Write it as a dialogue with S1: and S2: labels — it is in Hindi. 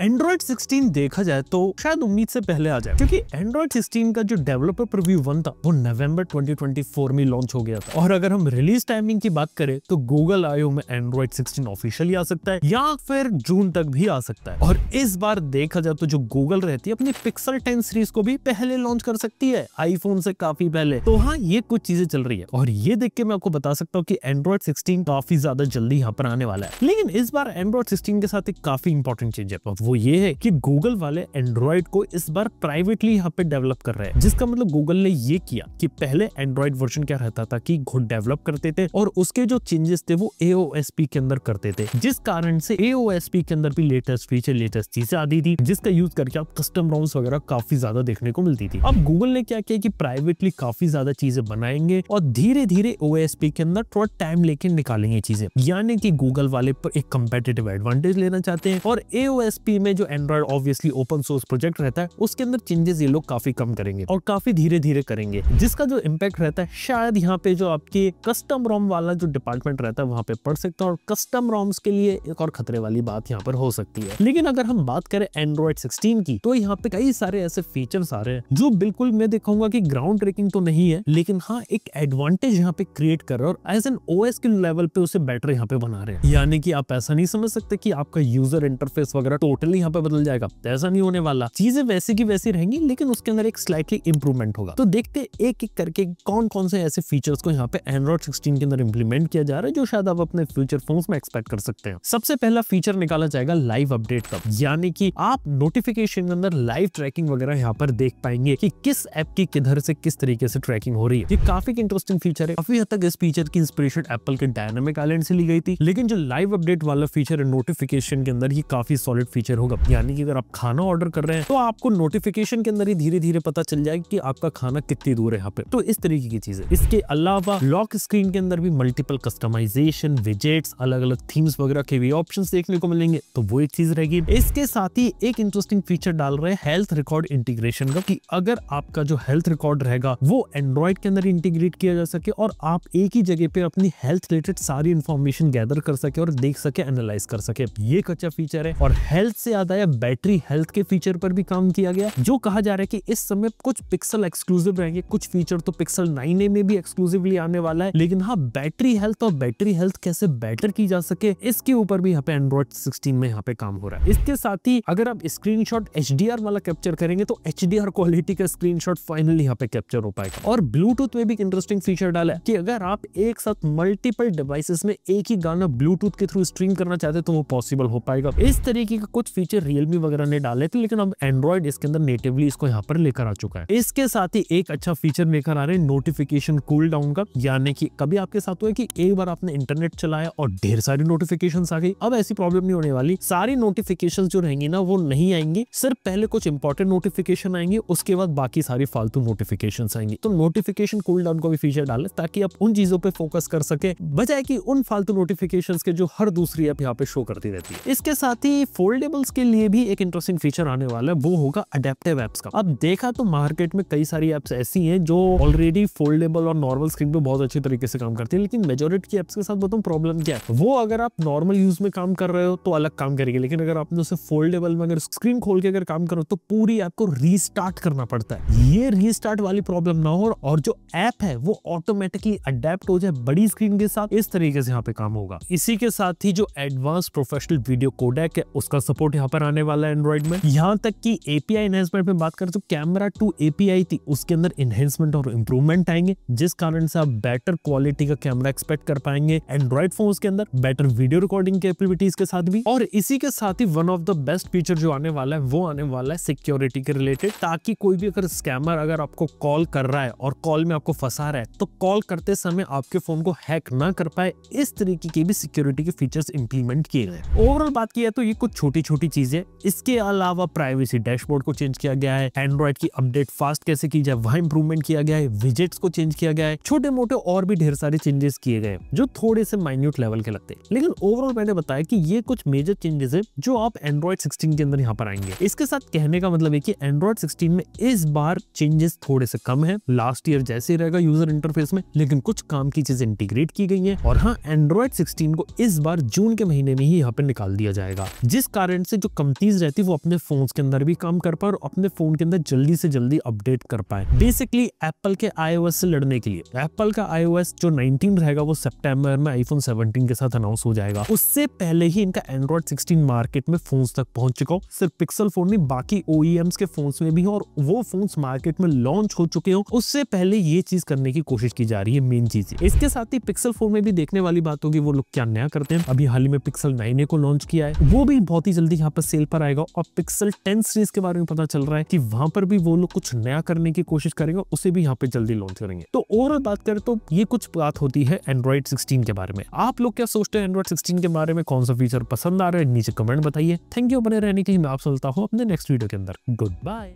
S1: एंड्रॉइड 16 देखा जाए तो शायद उम्मीद से पहले आ जाए क्योंकि Android 16 का जो डेवलपर प्रव्यू वन था वो नवंबर 2024 में लॉन्च हो गया था और अगर हम रिलीज टाइमिंग की बात करें तो गूगल आयो में Android 16 ऑफिशियली आ सकता है या फिर जून तक भी आ सकता है और इस बार देखा जाए तो जो गूगल रहती है अपनी पिक्सल टेन सीरीज को भी पहले लॉन्च कर सकती है आईफोन से काफी पहले तो हाँ ये कुछ चीजें चल रही है और ये देख के मैं आपको बता सकता हूँ की एंड्रॉइड सिक्सटीन काफी ज्यादा जल्दी यहाँ पर आने वाला है लेकिन इस बार एंड्रॉइड सिक्सटीन के साथ एक काफी इंपॉर्टेंट चीज है वो ये है कि गूगल वाले एंड्रॉइड को इस बार प्राइवेटली यहाँ पे डेवलप कर रहे हैं जिसका मतलब गूगल ने ये किया कि पहले एंड्रॉइड वर्जन क्या रहता था कि खुद डेवलप करते थे और उसके जो चेंजेस थे वो एओएसपी के अंदर करते थे जिस कारण से एओएसपी के अंदर भी लेटेस्ट फीचर लेटेस्ट चीजें आती थी जिसका यूज करके आप कस्टम राउंड वगैरह काफी ज्यादा देखने को मिलती थी अब गूगल ने क्या किया कि प्राइवेटली काफी ज्यादा चीजें बनाएंगे और धीरे धीरे ओएसपी के अंदर थोड़ा टाइम लेके निकालेंगे चीजें यानी कि गूगल वाले पर एक कंपेटेटिव एडवांटेज लेना चाहते हैं और एओएसपी फ्री में जो Android obviously open source project रहता है उसके अंदर चेंजेस ये लोग काफी कम करेंगे और काफी धीरे धीरे करेंगे जिसका जो इम्पैक्ट रहता है शायद यहाँ पे जो आपके कस्टम रोम वाला जो डिपार्टमेंट रहता है वहाँ पे पढ़ सकता है और कस्टम रोम्स के लिए एक और खतरे वाली बात यहाँ पर हो सकती है लेकिन अगर हम बात करें एंड्रॉइड सिक्सटीन की तो यहाँ पे कई सारे ऐसे फीचर्स आ रहे हैं जो बिल्कुल मैं देखूंगा की ग्राउंड ट्रेकिंग तो नहीं है लेकिन हाँ एक एडवांटेज यहाँ पे क्रिएट कर रहा है और एज एन ओ के लेवल पे उसे बेटर यहाँ पे बना रहे हैं यानी कि आप ऐसा नहीं समझ सकते कि आपका यूजर इंटरफेस वगैरह टोटल टोटली यहाँ पे बदल जाएगा ऐसा नहीं होने वाला चीजें वैसे की वैसी रहेंगी लेकिन उसके अंदर एक स्लाइटली इंप्रूवमेंट होगा तो देखते एक एक करके कौन कौन से ऐसे फीचर्स को यहाँ पे एंड्रॉइड सिक्सटीन के अंदर इंप्लीमेंट किया जा रहा है जो शायद आप अपने फ्यूचर फोन में एक्सपेक्ट कर सकते हैं सबसे पहला फीचर निकाला जाएगा लाइव अपडेट का यानी कि आप नोटिफिकेशन के अंदर लाइव ट्रैकिंग वगैरह यहाँ पर देख पाएंगे कि किस ऐप की किधर से किस तरीके से ट्रैकिंग हो रही है ये काफी इंटरेस्टिंग फीचर है काफी हद तक इस फीचर की इंस्पिरेशन एप्पल के डायनामिक आइलैंड से ली गई थी लेकिन जो लाइव अपडेट वाला फीचर है नोटिफिकेशन के अंदर ये काफी सॉलिड फीचर फीचर होगा यानी कि अगर आप खाना ऑर्डर कर रहे हैं तो आपको नोटिफिकेशन के अंदर ही धीरे धीरे पता चल जाएगा कि आपका खाना कितनी दूर है यहाँ पे तो इस तरीके की चीज है इसके अलावा लॉक स्क्रीन के अंदर भी मल्टीपल कस्टमाइजेशन विजेट अलग अलग थीम्स वगैरह के भी ऑप्शन देखने को मिलेंगे तो वो एक चीज रहेगी इसके साथ ही एक इंटरेस्टिंग फीचर डाल रहे हेल्थ रिकॉर्ड इंटीग्रेशन का की अगर आपका जो हेल्थ रिकॉर्ड रहेगा वो एंड्रॉइड के अंदर इंटीग्रेट किया जा सके और आप एक ही जगह पे अपनी हेल्थ रिलेटेड सारी इन्फॉर्मेशन गैदर कर सके और देख सके एनालाइज कर सके ये एक अच्छा फीचर है और हेल्थ सबसे ज्यादा या बैटरी हेल्थ के फीचर पर भी काम किया गया जो कहा जा रहा है कि इस समय कुछ पिक्सल एक्सक्लूसिव रहेंगे कुछ फीचर तो पिक्सल नाइन ए में भी एक्सक्लूसिवली आने वाला है लेकिन हाँ बैटरी हेल्थ और बैटरी हेल्थ कैसे बेटर की जा सके इसके ऊपर भी यहाँ पे एंड्रॉइड सिक्सटीन में यहाँ पे काम हो रहा है इसके साथ ही अगर आप स्क्रीन शॉट वाला कैप्चर करेंगे तो एच क्वालिटी का स्क्रीन फाइनली यहाँ पे कैप्चर हो पाएगा और ब्लूटूथ में भी इंटरेस्टिंग फीचर डाला है कि अगर आप एक साथ मल्टीपल डिवाइसेस में एक ही गाना ब्लूटूथ के थ्रू स्ट्रीम करना चाहते हैं तो वो पॉसिबल हो पाएगा इस तरीके का कुछ फीचर रियलमी वगैरह ने डाले थे लेकिन अब एंड्रॉइड इसके अंदर नेटिवली इसको यहाँ पर लेकर आ चुका है इसके साथ ही एक अच्छा फीचर लेकर आ रहे हैं नोटिफिकेशन कूल डाउन का यानी कि कभी आपके साथ हुआ कि एक बार आपने इंटरनेट चलाया और ढेर सारी नोटिफिकेशन आ गई अब ऐसी प्रॉब्लम नहीं होने वाली सारी नोटिफिकेशन जो रहेंगी ना वो नहीं आएंगी सिर्फ पहले कुछ इंपॉर्टेंट नोटिफिकेशन आएंगे उसके बाद बाकी सारी फालतू नोटिफिकेशन आएंगी तो नोटिफिकेशन कूल डाउन का भी फीचर डाले ताकि आप उन चीजों पर फोकस कर सके बजाय की उन फालतू नोटिफिकेशन के जो हर दूसरी ऐप यहाँ पे शो करती रहती है इसके साथ ही फोल्डेबल फोन्स के लिए भी एक इंटरेस्टिंग फीचर आने वाला है वो होगा अडेप्टिव एप्स का अब देखा तो मार्केट में कई सारी एप्स ऐसी हैं जो ऑलरेडी फोल्डेबल और नॉर्मल स्क्रीन पे बहुत अच्छे तरीके से काम करती है लेकिन मेजोरिटी की एप्स के साथ बताऊँ प्रॉब्लम क्या है वो अगर आप नॉर्मल यूज में काम कर रहे हो तो अलग काम करेगी लेकिन अगर आपने उसे फोल्डेबल में अगर स्क्रीन खोल के अगर काम करो तो पूरी ऐप को रीस्टार्ट करना पड़ता है ये रीस्टार्ट वाली प्रॉब्लम ना हो और जो ऐप है वो ऑटोमेटिकली अडेप्ट हो जाए बड़ी स्क्रीन के साथ इस तरीके से यहाँ पे काम होगा इसी के साथ ही जो एडवांस प्रोफेशनल वीडियो कोडेक है उसका सपोर्ट सपोर्ट यहाँ पर आने वाला है एंड्रॉइड में यहाँ तक की एपीआई एनहेंसमेंट में बात करें तो कैमरा टू एपीआई थी उसके अंदर एनहेंसमेंट और इम्प्रूवमेंट आएंगे जिस कारण से आप बेटर क्वालिटी का कैमरा एक्सपेक्ट कर पाएंगे एंड्रॉइड फोन के अंदर बेटर वीडियो रिकॉर्डिंग कैपेबिलिटीज के साथ भी और इसी के साथ ही one of the best feature जो आने वाला है वो आने वाला है सिक्योरिटी के रिलेटेड ताकि कोई भी अगर स्कैमर अगर आपको कॉल कर रहा है और कॉल में आपको फंसा रहा है तो कॉल करते समय आपके फोन को हैक ना कर पाए इस तरीके की भी सिक्योरिटी के फीचर्स इंप्लीमेंट किए गए ओवरऑल बात की है तो ये कुछ छोटी छोटी छोटी चीजें इसके अलावा प्राइवेसी डैशबोर्ड को चेंज किया गया है एंड्रॉइड की अपडेट फास्ट कैसे की जाए वहां इंप्रूवमेंट किया गया है विजिट्स को चेंज किया गया है छोटे मोटे और भी ढेर सारे चेंजेस किए गए जो थोड़े से माइन्यूट लेवल के लगते हैं लेकिन ओवरऑल मैंने बताया कि ये कुछ मेजर चेंजेस है जो आप एंड्रॉइड सिक्सटीन के अंदर यहाँ पर आएंगे इसके साथ कहने का मतलब है कि एंड्रॉइड सिक्सटीन में इस बार चेंजेस थोड़े से कम है लास्ट ईयर जैसे ही रहेगा यूजर इंटरफेस में लेकिन कुछ काम की चीजें इंटीग्रेट की गई है और हाँ एंड्रॉइड सिक्सटीन को इस बार जून के महीने में ही यहाँ पे निकाल दिया जाएगा जिस कारण कंटेंट से जो कंपनीज रहती है वो अपने फोन के अंदर भी काम कर पाए और अपने फोन के अंदर जल्दी से जल्दी अपडेट कर पाए बेसिकली एप्पल के आईओएस से लड़ने के लिए एप्पल का आईओएस जो 19 रहेगा वो सितंबर में आईफोन 17 के साथ अनाउंस हो जाएगा उससे पहले ही इनका एंड्रॉइड 16 मार्केट में फोन तक पहुंच चुका हो सिर्फ पिक्सल फोन नहीं बाकी ओईएम्स e के फोन में भी और वो फोन मार्केट में लॉन्च हो चुके हो उससे पहले ये चीज करने की कोशिश की जा रही है मेन चीज इसके साथ ही पिक्सल फोन में भी देखने वाली बात होगी वो लोग क्या नया करते हैं अभी हाल ही में पिक्सल नाइन को लॉन्च किया है वो भी बहुत ही जल्दी यहाँ पर सेल पर आएगा और पिक्सल टेन सीरीज के बारे में पता चल रहा है कि वहां पर भी वो लोग कुछ नया करने की कोशिश करेंगे उसे भी यहाँ पे जल्दी लॉन्च करेंगे तो ओवरऑल बात करें तो ये कुछ बात होती है एंड्रॉइड सिक्सटीन के बारे में आप लोग क्या सोचते हैं एंड्रॉइड सिक्सटीन के बारे में कौन सा फीचर पसंद आ रहा है नीचे कमेंट बताइए थैंक यू बने रहने के लिए मैं आप सुनता हूँ अपने नेक्स्ट वीडियो के अंदर गुड बाय